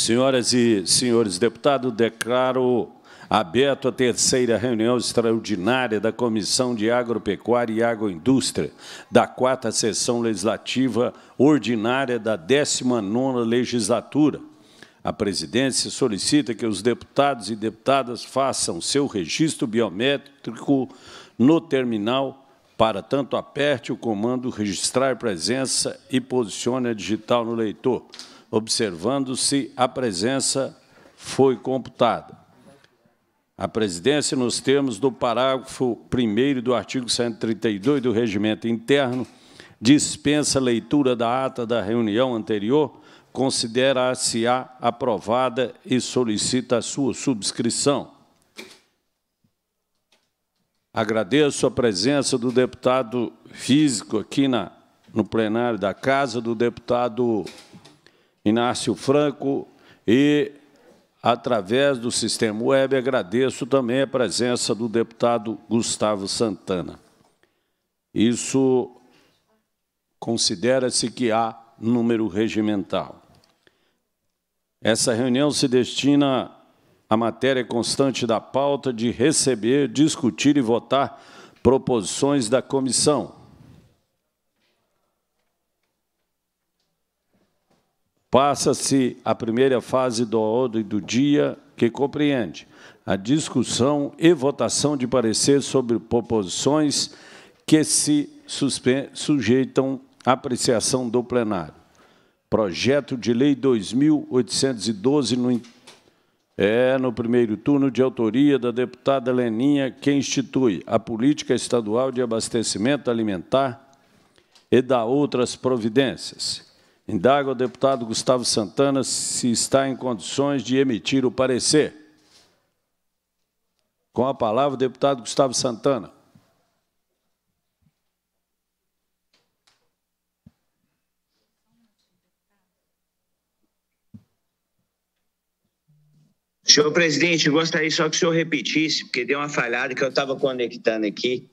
Senhoras e senhores deputados, declaro aberto a terceira reunião extraordinária da Comissão de Agropecuária e Agroindústria, da quarta sessão legislativa ordinária da 19ª legislatura. A presidência solicita que os deputados e deputadas façam seu registro biométrico no terminal para tanto aperte o comando registrar presença e posicione a digital no leitor observando se a presença foi computada. A presidência, nos termos do parágrafo 1 do artigo 132 do Regimento Interno, dispensa leitura da ata da reunião anterior, considera-se-á aprovada e solicita a sua subscrição. Agradeço a presença do deputado físico aqui na, no plenário da Casa, do deputado Inácio Franco e, através do sistema web, agradeço também a presença do deputado Gustavo Santana. Isso considera-se que há número regimental. Essa reunião se destina à matéria constante da pauta de receber, discutir e votar proposições da comissão, Passa-se a primeira fase da ordem do dia, que compreende a discussão e votação de parecer sobre proposições que se sujeitam à apreciação do plenário. Projeto de Lei 2.812, no, é, no primeiro turno, de autoria da deputada Leninha, que institui a Política Estadual de Abastecimento Alimentar e da outras providências. Indaga o deputado Gustavo Santana se está em condições de emitir o parecer. Com a palavra, o deputado Gustavo Santana. Senhor presidente, gostaria só que o senhor repetisse, porque deu uma falhada que eu estava conectando aqui.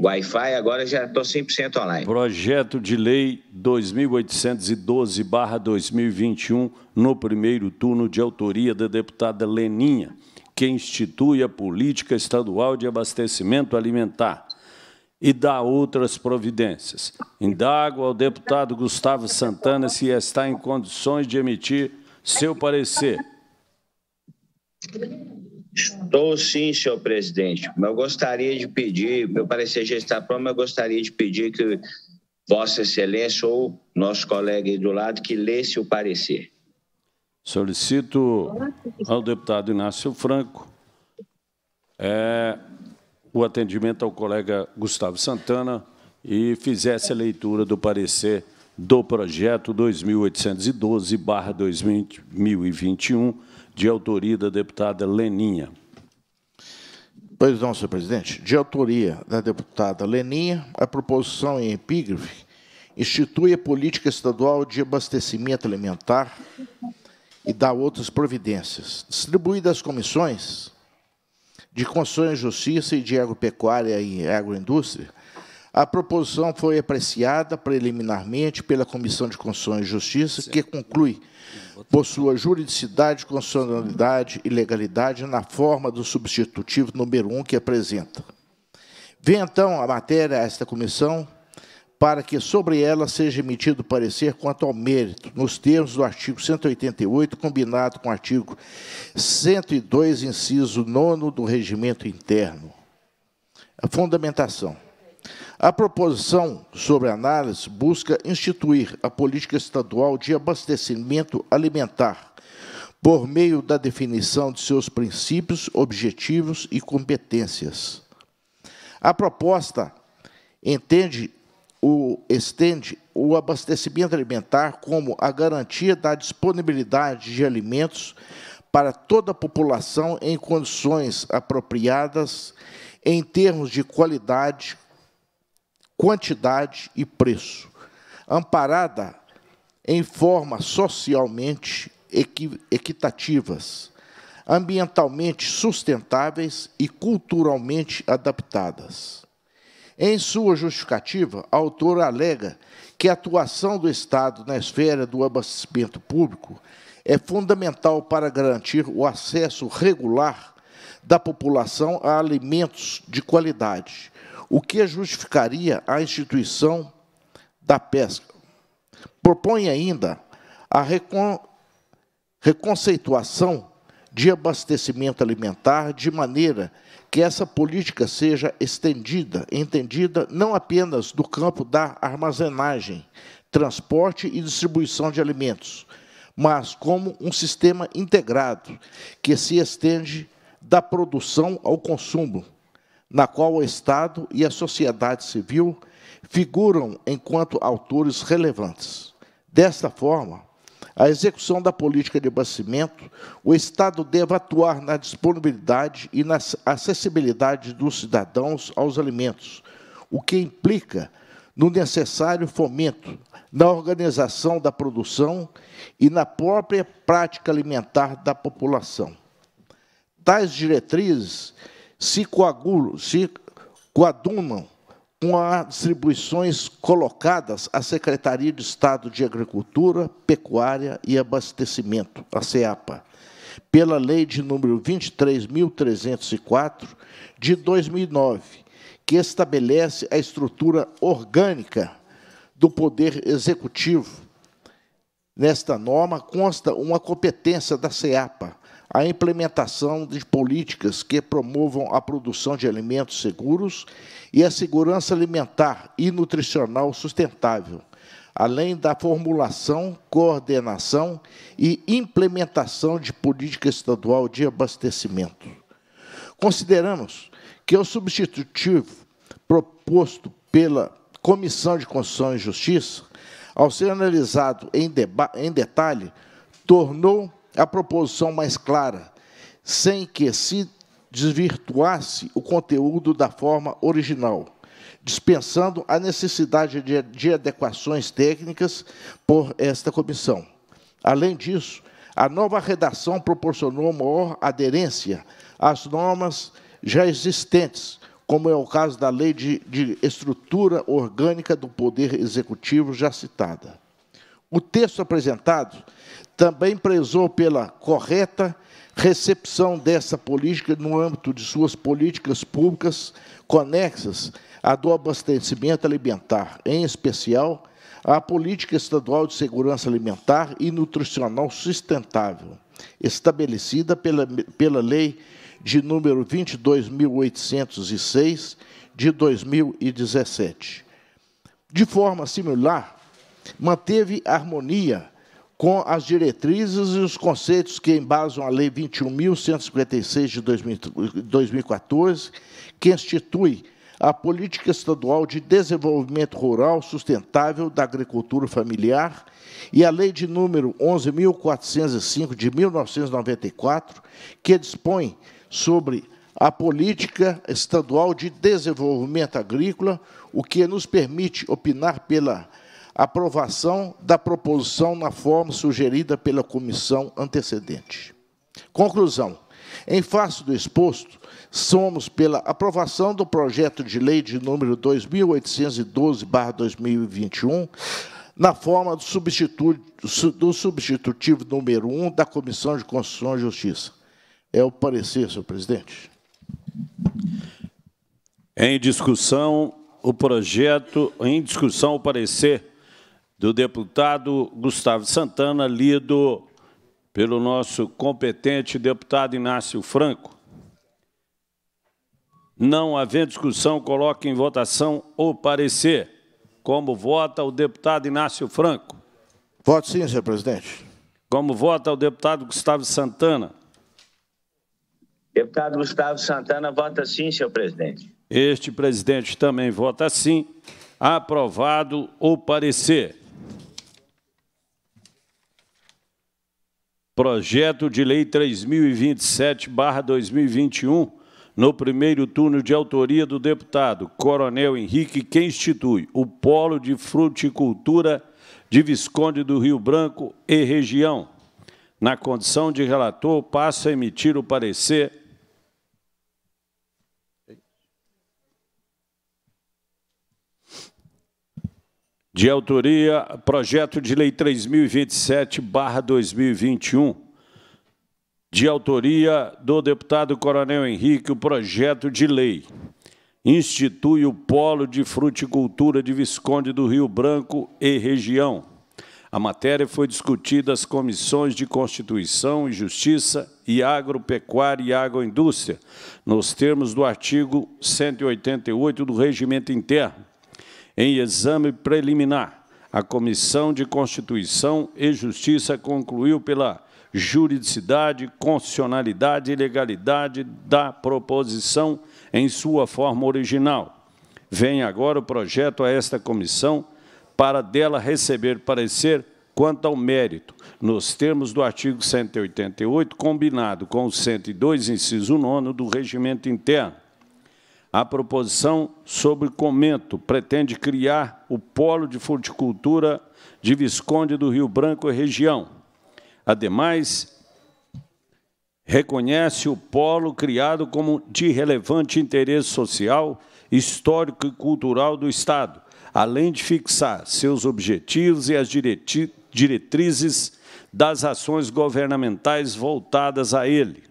Wi-Fi agora já estou 100% online. Projeto de lei 2812-2021, no primeiro turno, de autoria da deputada Leninha, que institui a política estadual de abastecimento alimentar e dá outras providências. Indago ao deputado Gustavo Santana se está em condições de emitir seu parecer. Estou sim, senhor presidente. Eu gostaria de pedir, meu parecer já está pronto, mas eu gostaria de pedir que Vossa Excelência ou nosso colega aí do lado que lesse o parecer. Solicito ao deputado Inácio Franco é, o atendimento ao colega Gustavo Santana e fizesse a leitura do parecer do projeto 2812-2021 de autoria da deputada Leninha. Pois não, senhor presidente. De autoria da deputada Leninha, a proposição em epígrafe institui a política estadual de abastecimento alimentar e dá outras providências. Distribuída às comissões de Constituição e Justiça e de Agropecuária e Agroindústria, a proposição foi apreciada preliminarmente pela Comissão de Constituição e Justiça, que conclui por sua juridicidade, constitucionalidade e legalidade na forma do substitutivo número 1 que apresenta. Vem, então, a matéria a esta comissão para que sobre ela seja emitido parecer quanto ao mérito, nos termos do artigo 188, combinado com o artigo 102, inciso 9 do Regimento Interno. A fundamentação. A proposição sobre análise busca instituir a política estadual de abastecimento alimentar por meio da definição de seus princípios, objetivos e competências. A proposta entende o, estende o abastecimento alimentar como a garantia da disponibilidade de alimentos para toda a população em condições apropriadas em termos de qualidade, quantidade e preço, amparada em formas socialmente equitativas, ambientalmente sustentáveis e culturalmente adaptadas. Em sua justificativa, a autora alega que a atuação do Estado na esfera do abastecimento público é fundamental para garantir o acesso regular da população a alimentos de qualidade, o que justificaria a instituição da pesca. Propõe ainda a recon reconceituação de abastecimento alimentar de maneira que essa política seja estendida, entendida não apenas do campo da armazenagem, transporte e distribuição de alimentos, mas como um sistema integrado que se estende da produção ao consumo, na qual o Estado e a sociedade civil figuram enquanto autores relevantes. Desta forma, a execução da política de abastecimento, o Estado deve atuar na disponibilidade e na acessibilidade dos cidadãos aos alimentos, o que implica no necessário fomento na organização da produção e na própria prática alimentar da população. Tais diretrizes se coagulam, se coadunam com as atribuições colocadas à Secretaria de Estado de Agricultura, Pecuária e Abastecimento, a CEAPA, pela Lei de número 23.304, de 2009, que estabelece a estrutura orgânica do Poder Executivo. Nesta norma consta uma competência da CEAPA, a implementação de políticas que promovam a produção de alimentos seguros e a segurança alimentar e nutricional sustentável, além da formulação, coordenação e implementação de política estadual de abastecimento. Consideramos que o substitutivo proposto pela Comissão de Constituição e Justiça, ao ser analisado em, em detalhe, tornou a proposição mais clara, sem que se desvirtuasse o conteúdo da forma original, dispensando a necessidade de, de adequações técnicas por esta comissão. Além disso, a nova redação proporcionou maior aderência às normas já existentes, como é o caso da Lei de, de Estrutura Orgânica do Poder Executivo já citada. O texto apresentado também prezou pela correta recepção dessa política no âmbito de suas políticas públicas conexas à do abastecimento alimentar, em especial à política estadual de segurança alimentar e nutricional sustentável, estabelecida pela, pela Lei de número 22.806 de 2017. De forma similar, manteve harmonia com as diretrizes e os conceitos que embasam a Lei 21.156 de 2014, que institui a Política Estadual de Desenvolvimento Rural Sustentável da Agricultura Familiar e a Lei de número 11.405 de 1994, que dispõe sobre a Política Estadual de Desenvolvimento Agrícola, o que nos permite opinar pela aprovação da proposição na forma sugerida pela comissão antecedente. Conclusão. Em face do exposto, somos pela aprovação do projeto de lei de número 2812/2021, na forma do, substituto, do substitutivo número 1 da Comissão de Constituição e Justiça. É o parecer, senhor presidente. Em discussão, o projeto, em discussão, o parecer do deputado Gustavo Santana, lido pelo nosso competente deputado Inácio Franco. Não havendo discussão, coloque em votação o parecer. Como vota o deputado Inácio Franco? Voto sim, senhor presidente. Como vota o deputado Gustavo Santana? Deputado Gustavo Santana vota sim, senhor presidente. Este presidente também vota sim. Aprovado o parecer. projeto de lei 3027/2021, no primeiro turno de autoria do deputado Coronel Henrique, que institui o Polo de Fruticultura de Visconde do Rio Branco e região. Na condição de relator, passo a emitir o parecer de autoria, projeto de lei 3027/2021, de autoria do deputado Coronel Henrique, o projeto de lei institui o Polo de Fruticultura de Visconde do Rio Branco e região. A matéria foi discutida às comissões de Constituição e Justiça e Agropecuária e Agroindústria, nos termos do artigo 188 do Regimento Interno em exame preliminar, a Comissão de Constituição e Justiça concluiu pela juridicidade, constitucionalidade e legalidade da proposição em sua forma original. Vem agora o projeto a esta comissão para dela receber parecer quanto ao mérito, nos termos do artigo 188, combinado com o 102, inciso 9 do regimento interno a proposição sobre Comento pretende criar o polo de fruticultura de Visconde do Rio Branco e região. Ademais, reconhece o polo criado como de relevante interesse social, histórico e cultural do Estado, além de fixar seus objetivos e as diretrizes das ações governamentais voltadas a ele.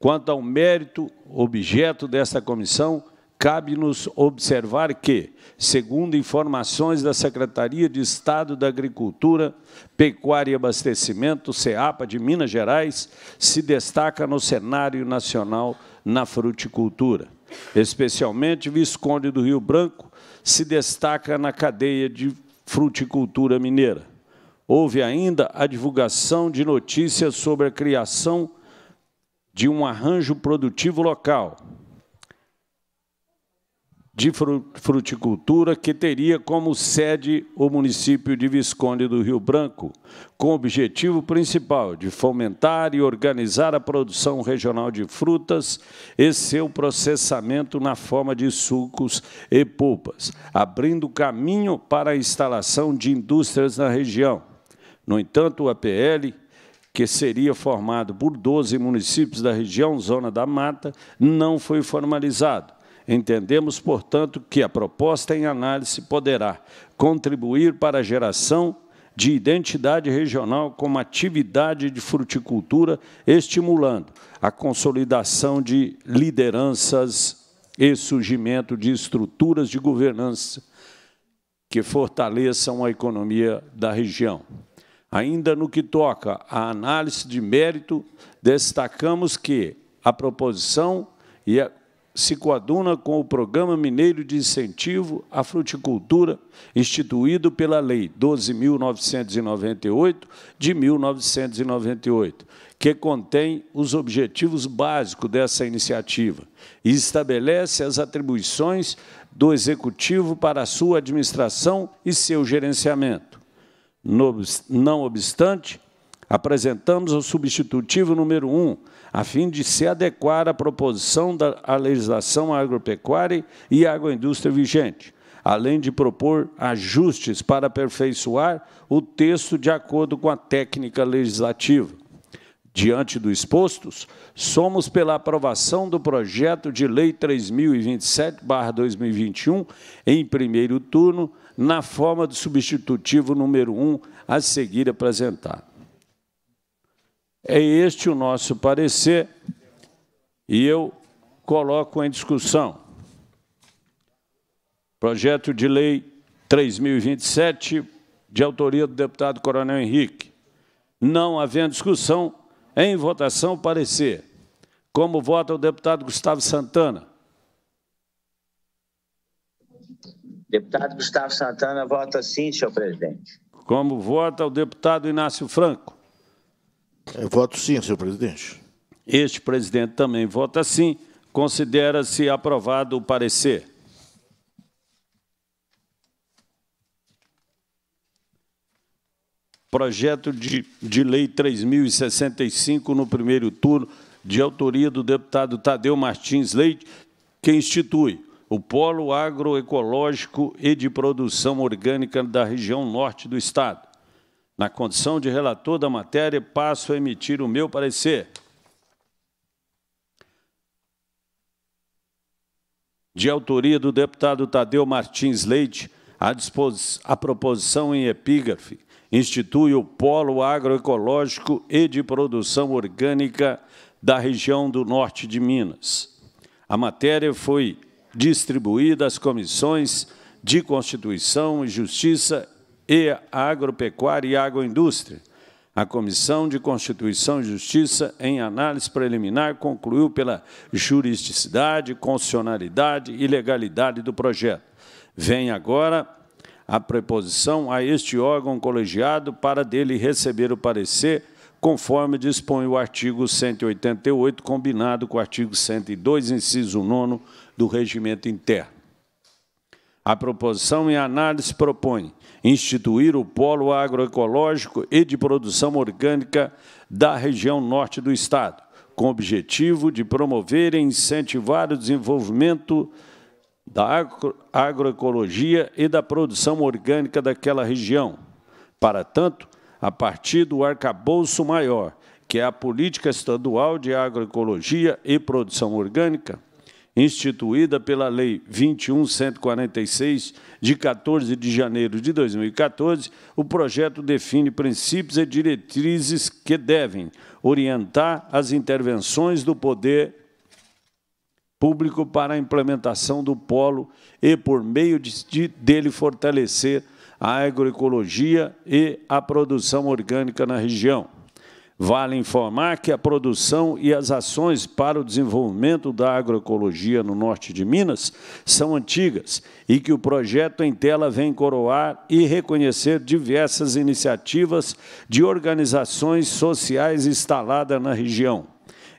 Quanto ao mérito objeto desta comissão, cabe-nos observar que, segundo informações da Secretaria de Estado da Agricultura, Pecuária e Abastecimento, CEAPA de Minas Gerais, se destaca no cenário nacional na fruticultura. Especialmente Visconde do Rio Branco se destaca na cadeia de fruticultura mineira. Houve ainda a divulgação de notícias sobre a criação de um arranjo produtivo local de fruticultura que teria como sede o município de Visconde do Rio Branco, com o objetivo principal de fomentar e organizar a produção regional de frutas e seu processamento na forma de sucos e polpas, abrindo caminho para a instalação de indústrias na região. No entanto, o APL que seria formado por 12 municípios da região Zona da Mata, não foi formalizado. Entendemos, portanto, que a proposta em análise poderá contribuir para a geração de identidade regional como atividade de fruticultura, estimulando a consolidação de lideranças e surgimento de estruturas de governança que fortaleçam a economia da região. Ainda no que toca à análise de mérito, destacamos que a proposição se coaduna com o Programa Mineiro de Incentivo à Fruticultura, instituído pela Lei 12.998, de 1998, que contém os objetivos básicos dessa iniciativa e estabelece as atribuições do Executivo para a sua administração e seu gerenciamento. Não obstante, apresentamos o substitutivo número 1, a fim de se adequar à proposição da legislação agropecuária e agroindústria vigente, além de propor ajustes para aperfeiçoar o texto de acordo com a técnica legislativa. Diante dos expostos, somos pela aprovação do projeto de lei 3027/2021 em primeiro turno, na forma do substitutivo número 1 um a seguir apresentar. É este o nosso parecer e eu coloco em discussão. Projeto de Lei 3027, de autoria do deputado Coronel Henrique. Não havendo discussão, em votação, parecer. Como vota o deputado Gustavo Santana? Deputado Gustavo Santana vota sim, senhor presidente. Como vota o deputado Inácio Franco? Eu voto sim, senhor presidente. Este presidente também vota sim. Considera-se aprovado o parecer. Projeto de, de Lei 3065, no primeiro turno, de autoria do deputado Tadeu Martins Leite, que institui o polo agroecológico e de produção orgânica da região norte do Estado. Na condição de relator da matéria, passo a emitir o meu parecer. De autoria do deputado Tadeu Martins Leite, a, a proposição em epígrafe institui o polo agroecológico e de produção orgânica da região do norte de Minas. A matéria foi distribuídas comissões de Constituição e Justiça e Agropecuária e Agroindústria. A Comissão de Constituição e Justiça, em análise preliminar, concluiu pela juridicidade, constitucionalidade e legalidade do projeto. Vem agora a preposição a este órgão colegiado para dele receber o parecer conforme dispõe o artigo 188, combinado com o artigo 102, inciso 9 do Regimento Interno. A proposição em análise propõe instituir o polo agroecológico e de produção orgânica da região norte do Estado, com o objetivo de promover e incentivar o desenvolvimento da agro agroecologia e da produção orgânica daquela região. Para tanto, a partir do arcabouço maior, que é a Política Estadual de Agroecologia e Produção Orgânica, instituída pela Lei 21.146, de 14 de janeiro de 2014, o projeto define princípios e diretrizes que devem orientar as intervenções do poder público para a implementação do polo e, por meio de, dele, fortalecer a agroecologia e a produção orgânica na região. Vale informar que a produção e as ações para o desenvolvimento da agroecologia no norte de Minas são antigas e que o projeto em tela vem coroar e reconhecer diversas iniciativas de organizações sociais instaladas na região.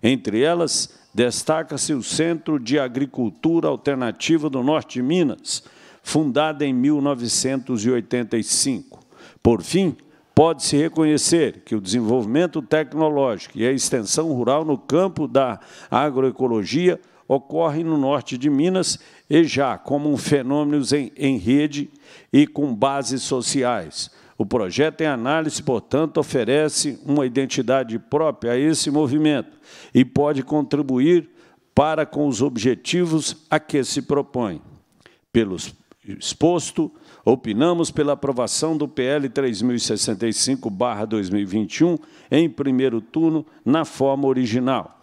Entre elas, destaca-se o Centro de Agricultura Alternativa do Norte de Minas, fundada em 1985. Por fim, pode-se reconhecer que o desenvolvimento tecnológico e a extensão rural no campo da agroecologia ocorrem no norte de Minas e já como um fenômenos em, em rede e com bases sociais. O projeto em análise, portanto, oferece uma identidade própria a esse movimento e pode contribuir para com os objetivos a que se propõe. Pelos exposto, opinamos pela aprovação do PL 3065-2021 em primeiro turno, na forma original.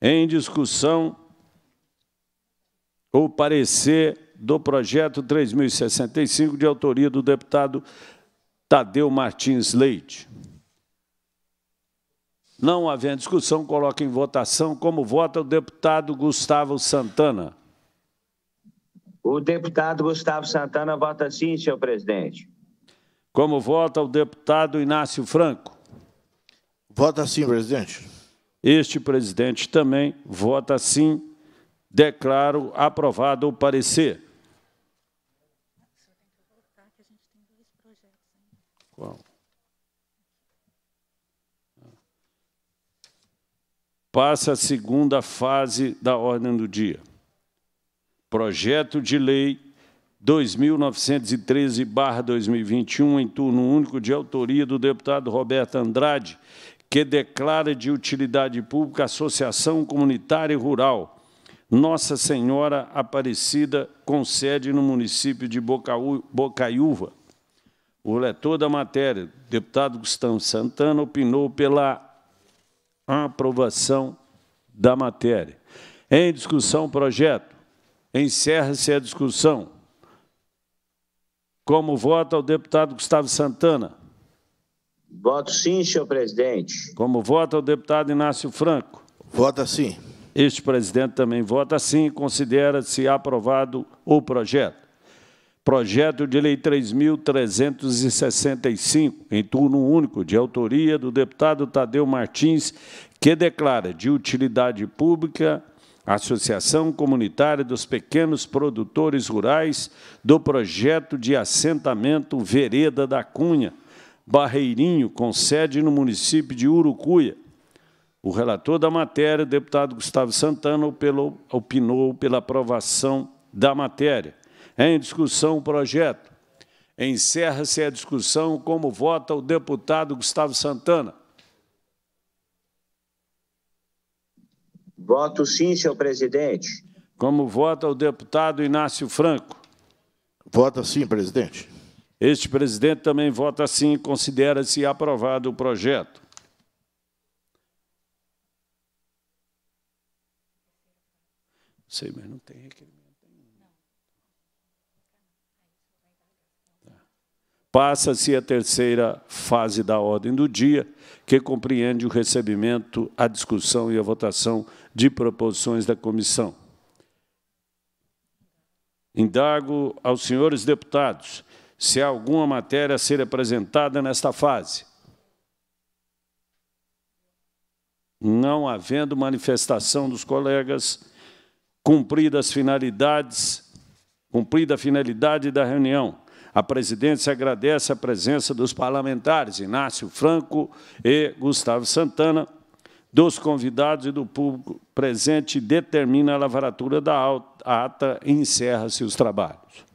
Em discussão, o parecer do projeto 3065, de autoria do deputado Tadeu Martins Leite. Não havendo discussão, coloque em votação como vota o deputado Gustavo Santana. O deputado Gustavo Santana vota sim, senhor presidente. Como vota o deputado Inácio Franco? Vota sim, presidente. Este presidente também vota sim. Declaro aprovado o parecer. Qual? Passa a segunda fase da ordem do dia. Projeto de Lei 2913-2021, em turno único, de autoria do deputado Roberto Andrade, que declara de utilidade pública a Associação Comunitária Rural Nossa Senhora Aparecida, com sede no município de Bocaiúva. O leitor da matéria, deputado Gustavo Santana, opinou pela aprovação da matéria. Em discussão, projeto. Encerra-se a discussão. Como vota o deputado Gustavo Santana? Voto sim, senhor presidente. Como vota o deputado Inácio Franco? Vota sim. Este presidente também vota sim. Considera-se aprovado o projeto. Projeto de Lei 3.365, em turno único, de autoria do deputado Tadeu Martins, que declara de utilidade pública Associação Comunitária dos Pequenos Produtores Rurais do projeto de assentamento Vereda da Cunha, Barreirinho, com sede no município de Urucuia. O relator da matéria, deputado Gustavo Santana, opinou pela aprovação da matéria. É em discussão o projeto. Encerra-se a discussão como vota o deputado Gustavo Santana. Voto sim, senhor presidente. Como vota o deputado Inácio Franco? Vota sim, presidente. Este presidente também vota sim. Considera-se aprovado o projeto. Sei, mas não tem requerimento. Passa-se a terceira fase da ordem do dia, que compreende o recebimento, a discussão e a votação de proposições da comissão. Indago aos senhores deputados se há alguma matéria a ser apresentada nesta fase. Não havendo manifestação dos colegas, cumpridas finalidades, cumprida a finalidade da reunião, a presidência agradece a presença dos parlamentares Inácio Franco e Gustavo Santana, dos convidados e do público presente, determina a lavratura da ata e encerra-se os trabalhos.